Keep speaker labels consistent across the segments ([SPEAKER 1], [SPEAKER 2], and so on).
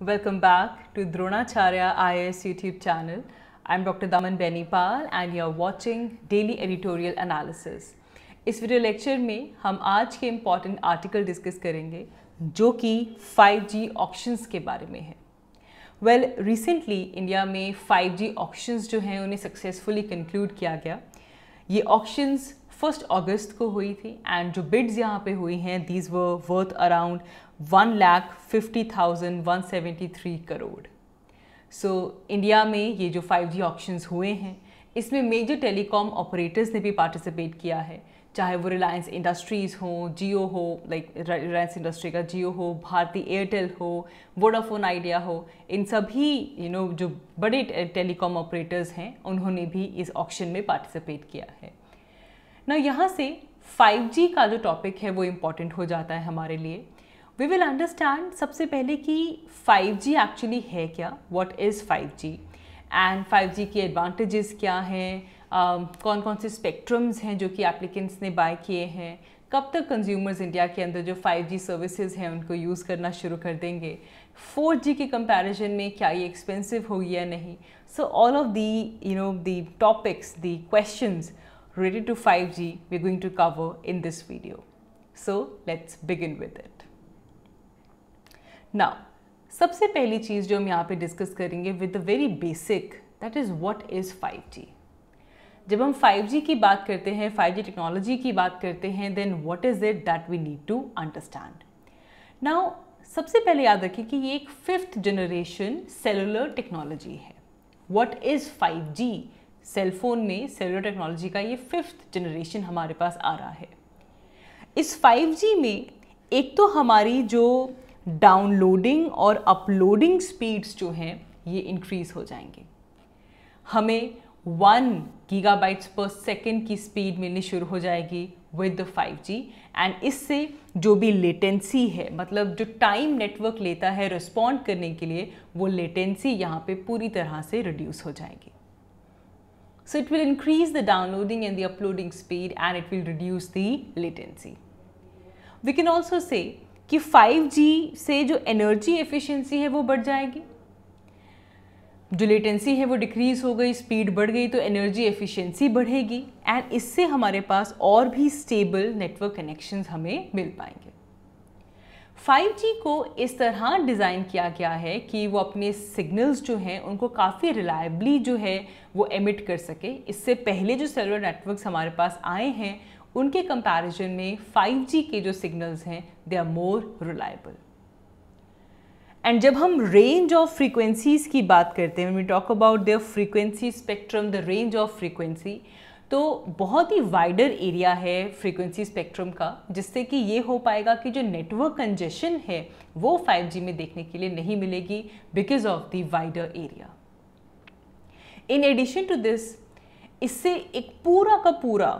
[SPEAKER 1] Welcome back to Dronacharya IAS YouTube channel. I'm Dr. Daman Benipal and you're watching Daily Editorial Analysis. इस video lecture में हम आज के important article discuss करेंगे जो कि 5G ऑप्शंस के बारे में है वेल रिसेंटली इंडिया में 5G ऑप्शंस जो हैं उन्हें सक्सेसफुली कंक्लूड किया गया ये ऑप्शंस फर्स्ट अगस्त को हुई थी एंड जो बिड्स यहाँ पे हुई हैं these were worth around one lakh fifty thousand one seventy three crore so so, India में ये जो फाइव जी ऑप्शन हुए हैं इसमें मेजर टेलीकॉम ऑपरेटर्स ने भी पार्टिसिपेट किया है चाहे वो रिलायंस इंडस्ट्रीज़ हो जियो हो लाइक रिलायंस इंडस्ट्री का जियो हो भारती एयरटेल हो वोडाफोन आइडिया हो इन सभी यू नो जो बड़े टेलीकॉम ऑपरेटर्स हैं उन्होंने भी इस ऑक्शन में पार्टिसिपेट किया है ना यहाँ से 5G का जो टॉपिक है वो इम्पॉर्टेंट हो जाता है हमारे लिए वी विल अंडरस्टैंड सबसे पहले कि 5G एक्चुअली है क्या what is 5G and 5G के एडवांटेजेस क्या हैं um, कौन कौन से स्पेक्ट्रम्स हैं जो कि एप्लीकेंट्स ने बाय किए हैं कब तक कंज्यूमर्स इंडिया के अंदर जो 5G सर्विसेज हैं उनको यूज़ करना शुरू कर देंगे 4G के कंपैरिजन में क्या ये एक्सपेंसिव होगी या नहीं so all of the you know the topics the questions related to 5G we're going to cover in this video so let's begin with it now सबसे पहली चीज़ जो हम यहाँ पे डिस्कस करेंगे with the very basic that is what is 5G जब हम 5G की बात करते हैं 5G टेक्नोलॉजी की बात करते हैं then what is it that we need to understand now सबसे पहले याद रखें कि ये एक फिफ्थ जनरेशन सेलुलर टेक्नोलॉजी है व्हाट इज़ 5G सेलफोन में सेलुलर टेक्नोलॉजी का ये फिफ्थ जनरेशन हमारे पास आ रहा है इस 5G में एक तो हमारी जो डाउनलोडिंग और अपलोडिंग स्पीड्स जो हैं ये इंक्रीज़ हो जाएंगे हमें वन गीगाबाइट्स पर सेकेंड की स्पीड मिलनी शुरू हो जाएगी with the five G and इससे जो भी लेटेंसी है मतलब जो टाइम नेटवर्क लेता है रिस्पॉन्ड करने के लिए वो लेटेंसी यहाँ पे पूरी तरह से रिड्यूस हो जाएगी so it will increase the downloading and the uploading speed and it will reduce the latency we can also say कि 5G से जो एनर्जी एफिशिएंसी है वो बढ़ जाएगी जो लेटेंसी है वो डिक्रीज़ हो गई स्पीड बढ़ गई तो एनर्जी एफिशिएंसी बढ़ेगी एंड इससे हमारे पास और भी स्टेबल नेटवर्क कनेक्शंस हमें मिल पाएंगे 5G को इस तरह डिज़ाइन किया गया है कि वो अपने सिग्नल्स जो हैं उनको काफ़ी रिलायबली जो है वो एमिट कर सके इससे पहले जो सेलुलर नेटवर्क्स हमारे पास आए हैं उनके कंपैरिजन में 5G के जो सिग्नल्स हैं they are more reliable and जब हम रेंज ऑफ फ्रीक्वेंसीज की बात करते हैं we talk about the frequency spectrum the range of frequency तो बहुत ही वाइडर एरिया है फ्रीक्वेंसी स्पेक्ट्रम का जिससे कि ये हो पाएगा कि जो नेटवर्क कंजेशन है वो 5G में देखने के लिए नहीं मिलेगी because of the wider area in addition to this इससे एक पूरा का पूरा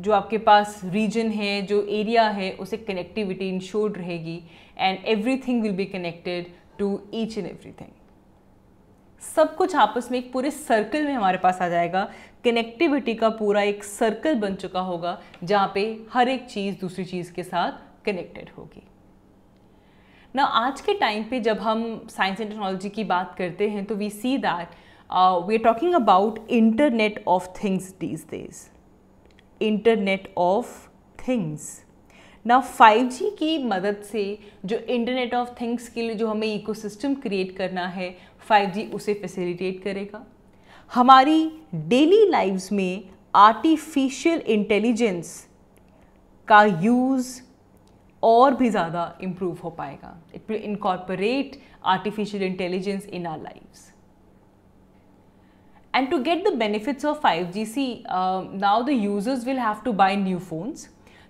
[SPEAKER 1] जो आपके पास रीजन है जो एरिया है उसे कनेक्टिविटी इंश्योर्ड रहेगी and everything will be connected to each and everything सब कुछ आपस में एक पूरे सर्कल में हमारे पास आ जाएगा कनेक्टिविटी का पूरा एक सर्कल बन चुका होगा जहाँ पे हर एक चीज़ दूसरी चीज़ के साथ कनेक्टेड होगी ना आज के टाइम पे जब हम साइंस एंड टेक्नोलॉजी की बात करते हैं तो we see that we are talking about internet of things these days internet of things ना फाइव जी की मदद से जो इंटरनेट ऑफ थिंग्स के लिए जो हमें इकोसिस्टम क्रिएट करना है फाइव जी उसे फैसिलिटेट करेगा हमारी डेली लाइफ में आर्टिफिशियल इंटेलिजेंस का यूज़ और भी ज़्यादा इम्प्रूव हो पाएगा it will incorporate artificial intelligence in our lives And to get the benefits of 5G, see, uh, now the users will have to buy new phones.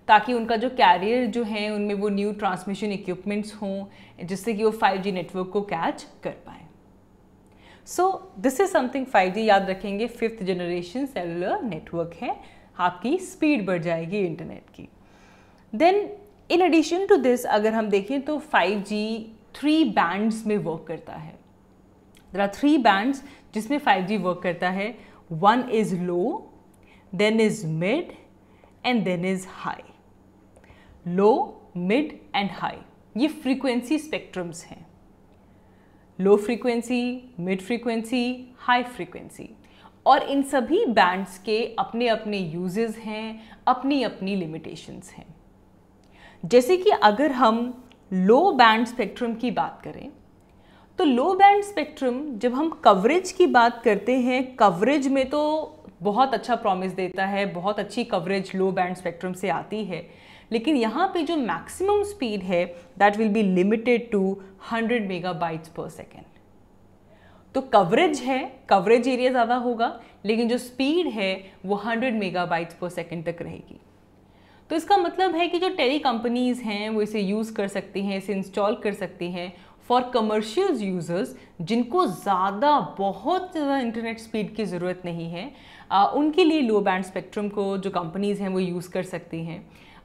[SPEAKER 1] ताकि उनका जो कैरियर जो है उनमें वो न्यू ट्रांसमिशन इक्विपमेंट्स हों जिससे कि वो 5G नेटवर्क को कैच कर पाए सो दिस इज़ समथिंग 5G याद रखेंगे फिफ्थ जनरेशन सेलुलर नेटवर्क है आपकी स्पीड बढ़ जाएगी इंटरनेट की then in addition to this अगर हम देखें तो 5G थ्री बैंड्स में वर्क करता है देर आर थ्री बैंड्स जिसमें 5G वर्क करता है one is low then is mid and then is high low mid and high ये फ्रीक्वेंसी स्पेक्ट्रम्स हैं low frequency mid frequency high frequency और इन सभी बैंड्स के अपने अपने यूजेस हैं अपनी अपनी लिमिटेशंस हैं जैसे कि अगर हम लो बैंड स्पेक्ट्रम की बात करें तो लो बैंड स्पेक्ट्रम जब हम कवरेज की बात करते हैं कवरेज में तो बहुत अच्छा प्रॉमिस देता है बहुत अच्छी कवरेज लो बैंड स्पेक्ट्रम से आती है लेकिन यहाँ पे जो मैक्सिमम स्पीड है that will be limited to 100 bytes per second तो कवरेज है कवरेज एरिया ज़्यादा होगा लेकिन जो स्पीड है वो 100 बाइट्स पर सेकेंड तक रहेगी तो इसका मतलब है कि जो टेली कंपनीज़ हैं वो इसे यूज़ कर सकती हैं इसे इंस्टॉल कर सकती हैं फॉर कमर्शियल यूज़र्स जिनको ज़्यादा बहुत ज़्यादा इंटरनेट स्पीड की ज़रूरत नहीं है आ, उनके लिए लो बैंड स्पेक्ट्रम को जो कंपनीज़ हैं वो यूज़ कर सकती हैं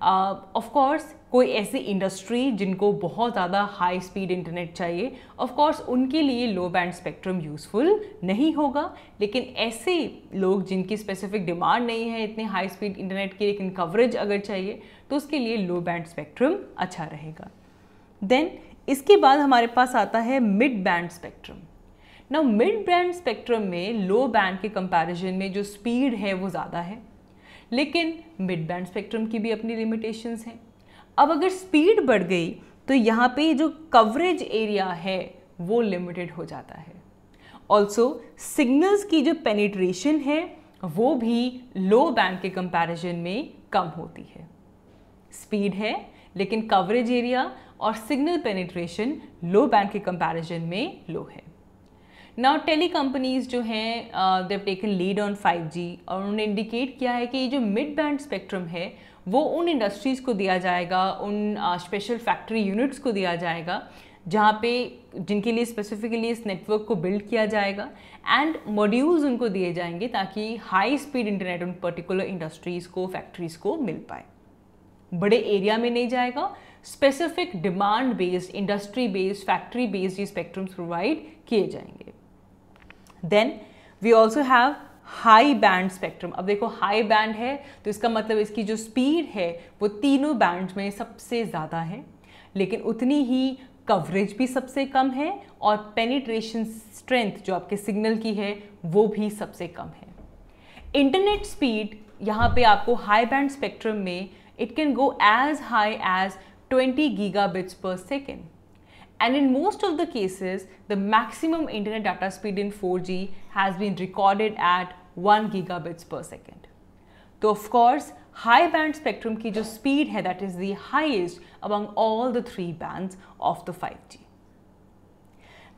[SPEAKER 1] ऑफ uh, कोर्स कोई ऐसी इंडस्ट्री जिनको बहुत ज़्यादा हाई स्पीड इंटरनेट चाहिए ऑफ कोर्स उनके लिए लो बैंड स्पेक्ट्रम यूज़फुल नहीं होगा लेकिन ऐसे लोग जिनकी स्पेसिफिक डिमांड नहीं है इतने हाई स्पीड इंटरनेट की लेकिन कवरेज अगर चाहिए तो उसके लिए लो बैंड स्पेक्ट्रम अच्छा रहेगा देन इसके बाद हमारे पास आता है मिड बैंड स्पेक्ट्रम ना मिड बैंड स्पेक्ट्रम में लो बैंड के कंपैरिजन में जो स्पीड है वो ज़्यादा है लेकिन मिड बैंड स्पेक्ट्रम की भी अपनी लिमिटेशंस हैं अब अगर स्पीड बढ़ गई तो यहाँ पे जो कवरेज एरिया है वो लिमिटेड हो जाता है ऑल्सो सिग्नल्स की जो पेनिट्रेशन है वो भी लो बैंड के कंपैरिजन में कम होती है स्पीड है लेकिन कवरेज एरिया और सिग्नल पेनिट्रेशन लो बैंड के कंपैरिजन में लो है नाउ टेली कंपनीज जो हैं they've taken lead on 5G और उन्होंने इंडिकेट किया है कि ये जो मिड बैंड स्पेक्ट्रम है वो उन इंडस्ट्रीज़ को दिया जाएगा उन स्पेशल फैक्ट्री यूनिट्स को दिया जाएगा जहाँ पे जिनके लिए स्पेसिफिकली इस नेटवर्क को बिल्ड किया जाएगा एंड मॉड्यूल्स उनको दिए जाएंगे ताकि हाई स्पीड इंटरनेट उन पर्टिकुलर इंडस्ट्रीज़ को फैक्ट्रीज़ को मिल पाए बड़े एरिया में नहीं जाएगा specific demand based industry based factory based ये स्पेक्ट्रम्स प्रोवाइड किए जाएंगे then we also have high band spectrum अब देखो हाई बैंड है तो इसका मतलब इसकी जो स्पीड है वो तीनों बैंड में सबसे ज़्यादा है लेकिन उतनी ही कवरेज भी सबसे कम है और पेनिट्रेशन स्ट्रेंथ जो आपके सिग्नल की है वो भी सबसे कम है इंटरनेट स्पीड यहाँ पे आपको हाई बैंड स्पेक्ट्रम में it can go as high as 20 gigabits per second. And in most of the cases, the maximum internet data speed in 4G has been recorded at 1 gigabits per second. So, of course, high band spectrum ki jo speed hai, that is the highest among all the three bands of the 5G.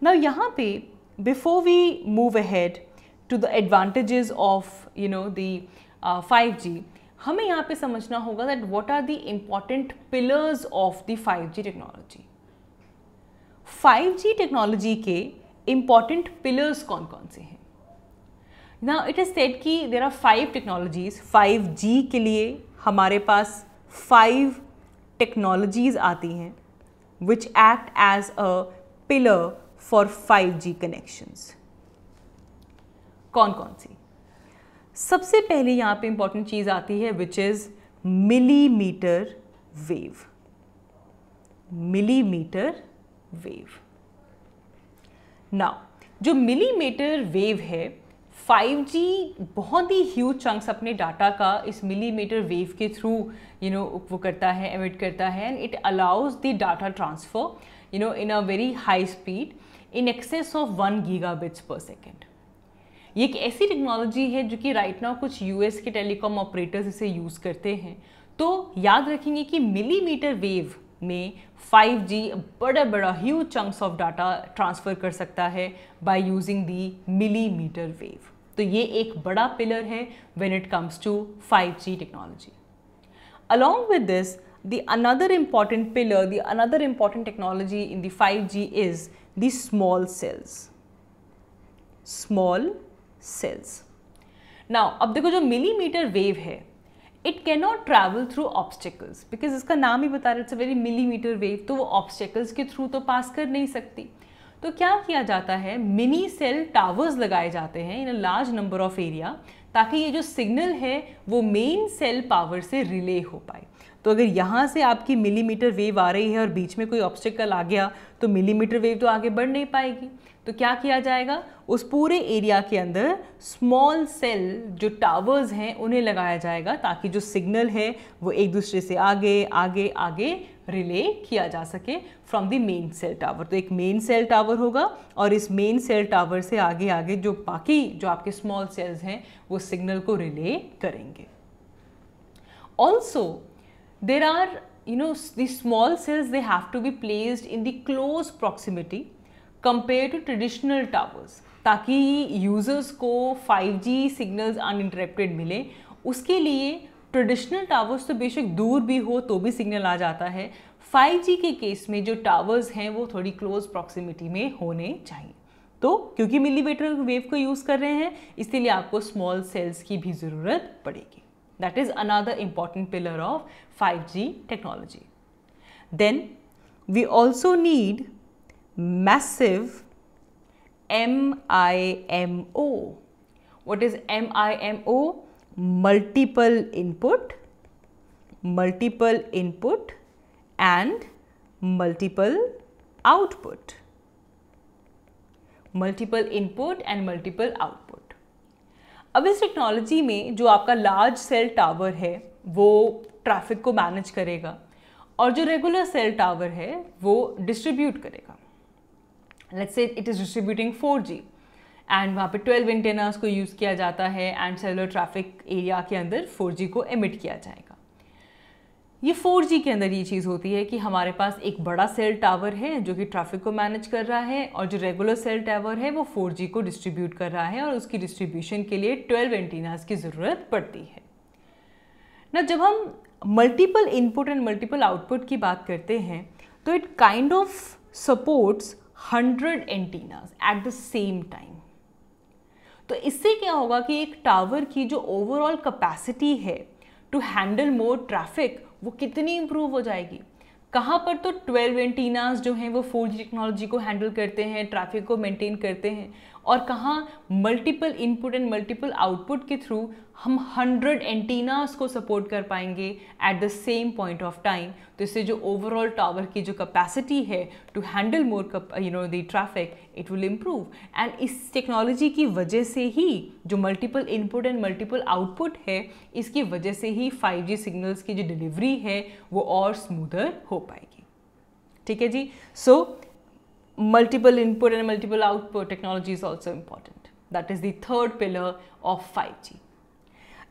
[SPEAKER 1] Now यहाँ before we move ahead to the advantages of you know the uh, 5G, हमें यहाँ पे समझना होगा that what are the important pillars of the 5G technology 5G technology के important pillars कौन कौन से हैं ना इट इज़ सेट कि there are five technologies 5G के लिए हमारे पास फाइव टेक्नोलॉजीज़ आती हैं which act as a pillar for 5G connections कौन कौन सी सबसे पहले यहाँ पे इंपॉर्टेंट चीज़ आती है which is millimetre wave millimetre wave now जो मिलीमीटर वेव है 5G बहुत ही ह्यूज चंक्स अपने डाटा का इस मिलीमीटर वेव के थ्रू यू नो वो करता है एमिट करता है and it allows the data transfer you know in a very high speed in excess of one gigabits per second ये एक ऐसी टेक्नोलॉजी है जो कि राइट नाउ कुछ यूएस के टेलीकॉम ऑपरेटर्स इसे यूज़ करते हैं तो याद रखेंगे कि मिलीमीटर वेव में 5G बड़ा बड़ा huge chunks of data transfer कर सकता है by using the millimetre wave तो ये एक बड़ा पिलर है when it comes to 5G technology along with this the another important pillar the another important technology in the 5g is the small cells small cells now अब देखो जो millimetre wave है it can not travel through obstacles because इसका नाम ही बता रहे it's a very millimetre wave तो वो ऑब्स्टेकल्स के थ्रू तो पास कर नहीं सकती तो क्या किया जाता है मिनी सेल टावर्स लगाए जाते हैं in a large number of area ताकि ये जो सिग्नल है वो मेन सेल पावर से रिले हो पाए तो अगर यहाँ से आपकी मिलीमीटर वेव आ रही है और बीच में कोई ऑब्स्टेकल आ गया तो मिलीमीटर वेव तो आगे बढ़ नहीं पाएगी तो क्या किया जाएगा उस पूरे एरिया के अंदर स्मॉल सेल जो टावर्स हैं उन्हें लगाया जाएगा ताकि जो सिग्नल है वो एक दूसरे से आगे आगे आगे रिले किया जा सके from the main cell tower तो एक मेन सेल टावर होगा और इस मेन सेल टावर से आगे आगे जो बाकी जो आपके स्मॉल सेल्स हैं वो सिग्नल को रिले करेंगे also there are you know the small cells they have to be placed in the close proximity compare to traditional towers ताकि यूज़र्स को 5G सिग्नल्स अनइंटरप्टेड मिले उसके लिए ट्रेडिशनल टावर्स तो बेशक दूर भी हो तो भी सिग्नल आ जाता है 5G के केस में जो टावर्स हैं वो थोड़ी क्लोज प्रॉक्सिमिटी में होने चाहिए तो क्योंकि मिलीमीटर वेव को यूज़ कर रहे हैं लिए आपको स्मॉल सेल्स की भी ज़रूरत पड़ेगी that is another important pillar of 5g technology then we also need massive M I M O. What is M I M O? Multiple input, multiple input and multiple output. Multiple input and multiple output. अब इस technology में जो आपका large cell tower है वो traffic को manage करेगा और जो रेगुलर सेल टावर है वो डिस्ट्रीब्यूट करेगा let's say it is distributing 4G and वहाँ पे 12 इंटेनर्स को यूज़ किया जाता है एंड सेलुलर ट्रैफिक एरिया के अंदर 4G को एमिट किया जाएगा ये 4G के अंदर ये चीज़ होती है कि हमारे पास एक बड़ा सेल टावर है जो कि ट्रैफिक को मैनेज कर रहा है और जो रेगुलर सेल टावर है वो 4G को डिस्ट्रीब्यूट कर रहा है और उसकी डिस्ट्रीब्यूशन के लिए 12 एंटीनास की ज़रूरत पड़ती है न जब हम multiple input and multiple output की बात करते हैं तो it kind of supports hundred antennas at the same time तो इससे क्या होगा कि एक टावर की जो ओवरऑल कैपेसिटी है टू हैंडल मोर ट्रैफिक वो कितनी इंप्रूव हो जाएगी कहाँ पर तो ट्वेल्व एंटीनाज जो हैं वो फोर टेक्नोलॉजी को हैंडल करते हैं ट्रैफिक को मेंटेन करते हैं और कहाँ multiple input and multiple output के थ्रू हम हंड्रेड एंटीनाज को सपोर्ट कर पाएंगे at the same point of time तो इससे जो ओवरऑल टावर की जो कैपेसिटी है to handle more you know the traffic it will improve and इस टेक्नोलॉजी की वजह से ही जो multiple input and multiple output है इसकी वजह से ही 5G सिग्नल्स की जो डिलीवरी है वो और स्मूदर हो पाएगी ठीक है जी so multiple input and multiple output technology is also important that is the third pillar of 5G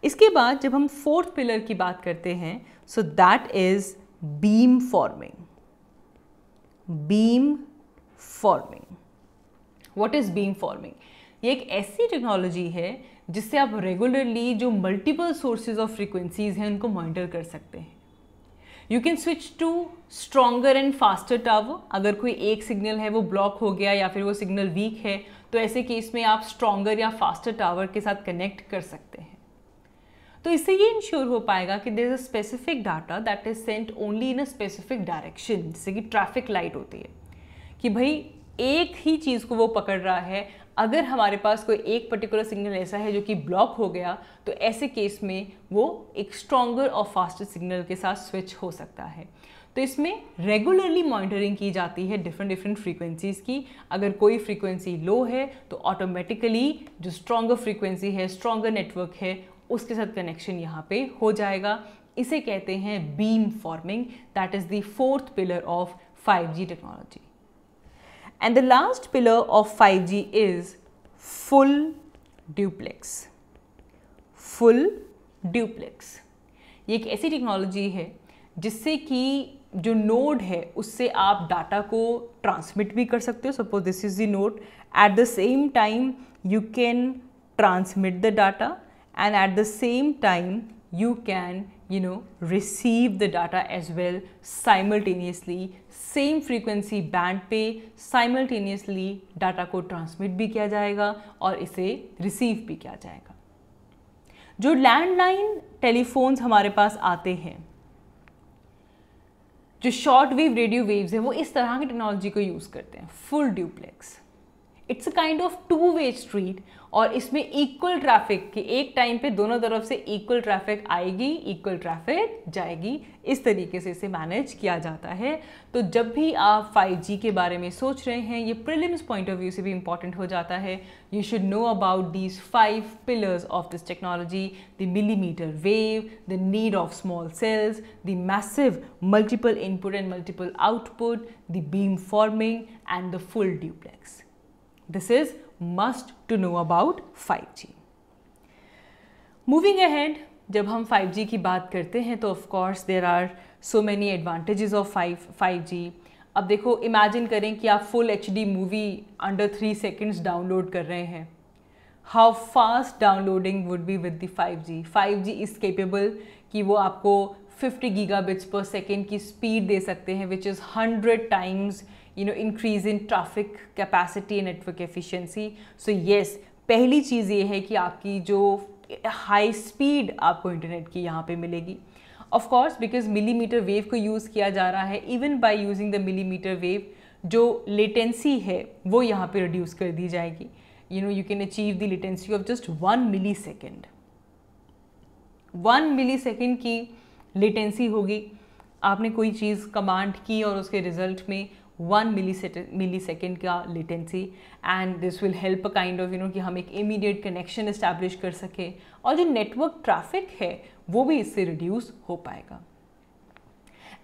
[SPEAKER 1] इसके बाद जब हम फोर्थ पिलर की बात करते हैं so that is beam forming beam forming what is beam forming ये एक ऐसी टेक्नोलॉजी है जिससे आप रेगुलरली जो मल्टीपल सोर्सेज ऑफ फ्रीक्वेंसीज हैं उनको मॉनिटर कर सकते हैं you can switch to stronger and faster tower अगर कोई एक सिग्नल है वो ब्लॉक हो गया या फिर वो सिग्नल वीक है तो ऐसे केस में आप स्ट्रॉगर या फास्टर टावर के साथ कनेक्ट कर सकते हैं तो इससे ये इंश्योर हो पाएगा कि there is a specific data that is sent only in a specific direction जैसे कि ट्रैफिक लाइट होती है कि भाई एक ही चीज़ को वो पकड़ रहा है अगर हमारे पास कोई एक पर्टिकुलर सिग्नल ऐसा है जो कि ब्लॉक हो गया तो ऐसे केस में वो एक स्ट्रॉन्गर और फास्टर सिग्नल के साथ स्विच हो सकता है तो इसमें रेगुलरली मॉनिटरिंग की जाती है डिफरेंट डिफरेंट फ्रीक्वेंसीज़ की अगर कोई फ्रीक्वेंसी लो है तो ऑटोमेटिकली जो स्ट्रॉन्गर फ्रीक्वेंसी है स्ट्रॉन्गर नेटवर्क है उसके साथ कनेक्शन यहाँ पे हो जाएगा इसे कहते हैं beam forming that is the fourth pillar of 5G technology and the last pillar of 5G is full duplex full duplex ये एक ऐसी टेक्नोलॉजी है जिससे कि जो नोड है उससे आप डाटा को ट्रांसमिट भी कर सकते हो suppose this is the node at the same time you can transmit the data and at the same time you can you know receive the data as well simultaneously same frequency band पे simultaneously data को transmit भी किया जाएगा और इसे receive भी किया जाएगा जो लैंडलाइन टेलीफोन्स हमारे पास आते हैं जो शॉर्ट वेव रेडियो वेव्स हैं वो इस तरह की टेक्नोलॉजी को यूज़ करते हैं full duplex it's a kind of two way street और इसमें इक्वल ट्रैफिक कि एक टाइम पे दोनों तरफ से इक्वल ट्रैफिक आएगी इक्वल ट्रैफिक जाएगी इस तरीके से इसे मैनेज किया जाता है तो जब भी आप 5G के बारे में सोच रहे हैं ये प्रिलिम्स पॉइंट ऑफ व्यू से भी इंपॉर्टेंट हो जाता है you should know about these five pillars of this technology the millimetre wave the need of small cells the massive multiple input and multiple output the beam forming and the full duplex This is must to know about 5G. Moving ahead, जब हम 5G की बात करते हैं तो of course there are so many advantages of five 5G. अब देखो imagine करें कि आप full H D movie under three seconds download कर रहे हैं how fast downloading would be with the 5G. 5G is capable कि वो आपको 50 गीगाबिट्स पर सेकेंड की स्पीड दे सकते हैं which is hundred times you know increase in traffic capacity and network efficiency so yes पहली चीज़ ये है कि आपकी जो हाई स्पीड आपको इंटरनेट की यहाँ पे मिलेगी of course because millimetre wave को यूज़ किया जा रहा है even by using the millimetre wave जो लेटेंसी है वो यहाँ पे रिड्यूस कर दी जाएगी you know you can achieve the latency of just one millisecond one millisecond की लेटेंसी होगी आपने कोई चीज़ कमांड की और उसके रिजल्ट में वन मिली मिली सेकेंड का latency and this will help a kind of you know कि हम एक इमीडिएट कनेक्शन इस्टेब्लिश कर सकें और जो नेटवर्क ट्रैफिक है वो भी इससे रिड्यूस हो पाएगा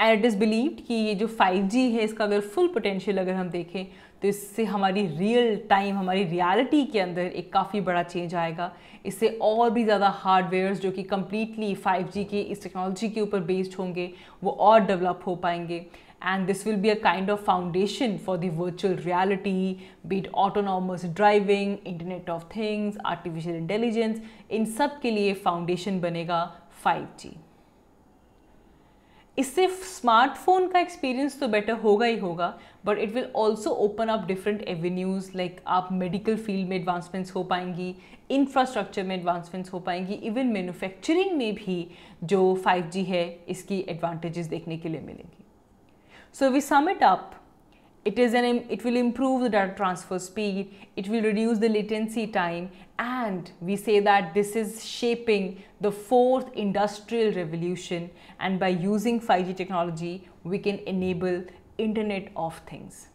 [SPEAKER 1] एंड इट इज़ बिलीव्ड कि ये जो 5G है इसका अगर फुल पोटेंशियल अगर हम देखें तो इससे हमारी रियल टाइम हमारी रियलिटी के अंदर एक काफ़ी बड़ा चेंज आएगा इससे और भी ज़्यादा हार्डवेयर्स जो कि कम्प्लीटली 5G के इस टेक्नोलॉजी के ऊपर बेस्ड होंगे वो और डेवलप हो पाएंगे and this will be a kind of foundation for the virtual reality beat autonomous driving internet of things artificial intelligence इन सब के लिए फाउंडेशन बनेगा 5G इससे स्मार्टफोन का एक्सपीरियंस तो बेटर होगा ही होगा but it will also open up different avenues like आप मेडिकल फील्ड में एडवांसमेंट्स हो पाएंगी इंफ्रास्ट्रक्चर में एडवांसमेंट्स हो पाएंगी इवन मैन्युफैक्चरिंग में भी जो 5G है इसकी एडवांटेजेस देखने के लिए मिलेंगी so we sum it up it is an it will improve the data transfer speed it will reduce the latency time and we say that this is shaping the fourth industrial revolution and by using 5g technology we can enable internet of things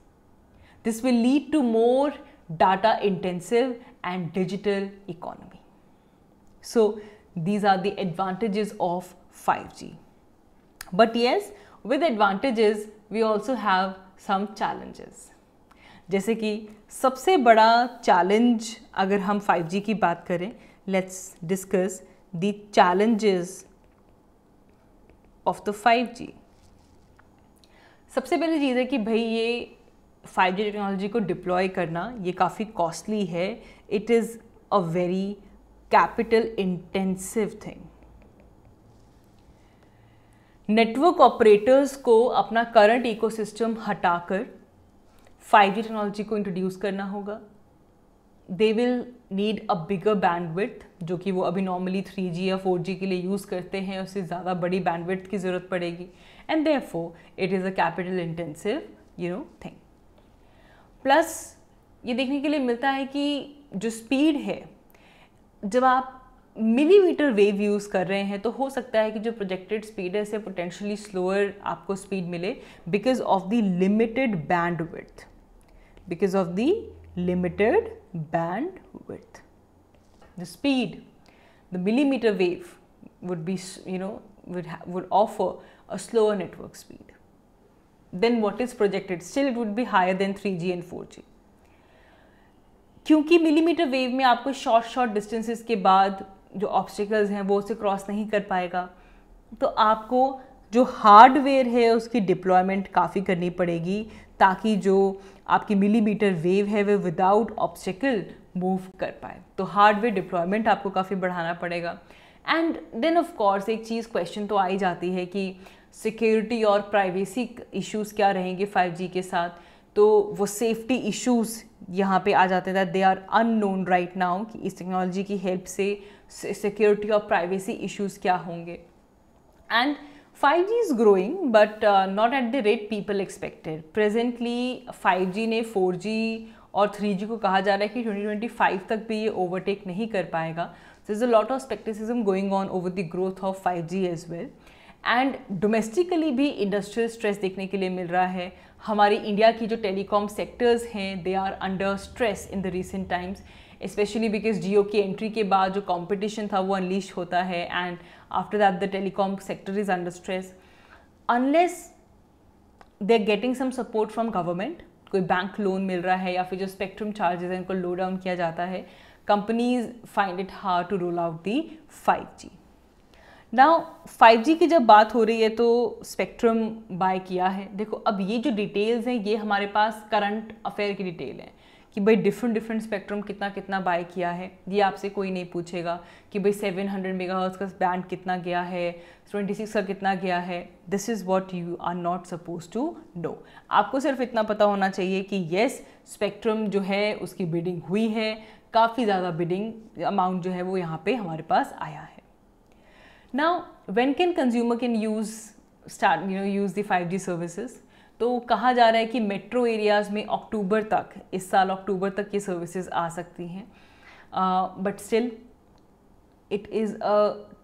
[SPEAKER 1] this will lead to more data intensive and digital economy so these are the advantages of 5g but yes with advantages we also have some challenges जैसे कि सबसे बड़ा challenge अगर हम 5G की बात करें let's discuss the challenges of the 5G सबसे पहली चीज़ है कि भाई ये 5G टेक्नोलॉजी को डिप्लॉय करना ये काफ़ी कॉस्टली है it is a very capital intensive thing network operators को अपना करंट इकोसिस्टम हटाकर 5G टेक्नोलॉजी को इंट्रोड्यूस करना होगा they will need a bigger bandwidth जो कि वो अभी नॉर्मली 3G या 4G के लिए यूज़ करते हैं उससे ज़्यादा बड़ी बैंडविड्थ की ज़रूरत पड़ेगी and therefore it is a capital intensive you know thing plus ये देखने के लिए मिलता है कि जो स्पीड है जब आप मिलीमीटर वेव यूज़ कर रहे हैं तो हो सकता है कि जो प्रोजेक्टेड स्पीड है इसे पोटेंशियली स्लोअर आपको स्पीड मिले because of the limited bandwidth because of the limited bandwidth the speed the millimetre wave would be you would offer a slower network speed than what is projected still it would be higher than three G and four G क्योंकि millimetre wave में आपको short short distances के बाद जो obstacles हैं वो उसे cross नहीं कर पाएगा तो आपको जो हार्डवेयर है उसकी डिप्लॉयमेंट काफ़ी करनी पड़ेगी ताकि जो आपकी मिलीमीटर वेव है वह विदाउट ऑब्स्टिकल मूव कर पाए तो हार्डवेयर डिप्लॉयमेंट आपको काफ़ी बढ़ाना पड़ेगा एंड देन ऑफ कोर्स एक चीज़ क्वेश्चन तो आई जाती है कि सिक्योरिटी और प्राइवेसी इश्यूज क्या रहेंगे 5G के साथ तो वो सेफ्टी इश्यूज यहाँ पे आ जाते थे they are unknown right now कि इस टेक्नोलॉजी की हेल्प से सिक्योरिटी और प्राइवेसी इश्यूज क्या होंगे and 5G is growing, but uh, not at the rate people expected. Presently, 5G ने 4G और 3G को कहा जा रहा है कि 2025 तक भी ये ओवरटेक नहीं कर पाएगा so is a lot of scepticism going on over the growth of 5G as well and domestically भी इंडस्ट्रियल स्ट्रेस देखने के लिए मिल रहा है हमारी इंडिया की जो टेलीकॉम सेक्टर्स हैं they are under stress in the recent times specially because Jio की एंट्री के बाद जो कॉम्पिटिशन था वो अनलीश होता है and after that the telecom sector is under stress unless they are getting some support from government कोई बैंक लोन मिल रहा है या फिर जो स्पेक्ट्रम चार्जेस हैं उनको लो डाउन किया जाता है companies find it hard to roll out the five G now G की जब बात हो रही है तो स्पेक्ट्रम बाय किया है देखो अब ये जो डिटेल्स हैं ये हमारे पास करंट अफेयर की डिटेल है कि भाई डिफरेंट डिफरेंट स्पेक्ट्रम कितना कितना बाय किया है ये आपसे कोई नहीं पूछेगा कि भाई सेवन हंड्रेड मेगा का बैंड कितना गया है ट्वेंटी सिक्स का कितना गया है this is what you are not suppose to know आपको सिर्फ इतना पता होना चाहिए कि येस स्पेक्ट्रम जो है उसकी बिडिंग हुई है काफ़ी ज़्यादा बिडिंग अमाउंट जो है वो यहाँ पे हमारे पास आया है when can consumer can use start you know use the five G services तो कहा जा रहा है कि मेट्रो एरियाज़ में अक्टूबर तक इस साल अक्टूबर तक ये सर्विसेज आ सकती हैं but still it is a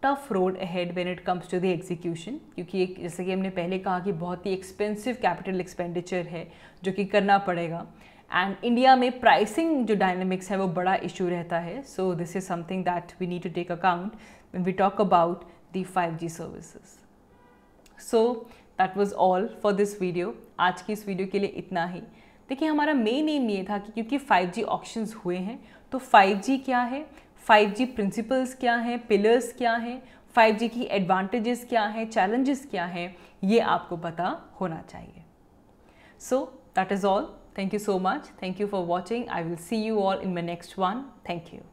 [SPEAKER 1] tough road ahead when it comes to the execution क्योंकि एक जैसे कि हमने पहले कहा कि बहुत ही एक्सपेंसिव कैपिटल एक्सपेंडिचर है जो कि करना पड़ेगा एंड इंडिया में प्राइसिंग जो डायनेमिक्स है वो बड़ा इशू रहता है so this is something that we need to take account we talk about the five G services so that was all for this video आज की इस वीडियो के लिए इतना ही देखिए हमारा मेन एम ये था कि क्योंकि 5G जी हुए हैं तो 5G क्या है 5G प्रिंसिपल्स क्या हैं पिलर्स क्या हैं 5G की एडवांटेजेस क्या हैं चैलेंजेस क्या हैं ये आपको पता होना चाहिए so that is all thank you so much thank you for watching I will see you all in my next one thank you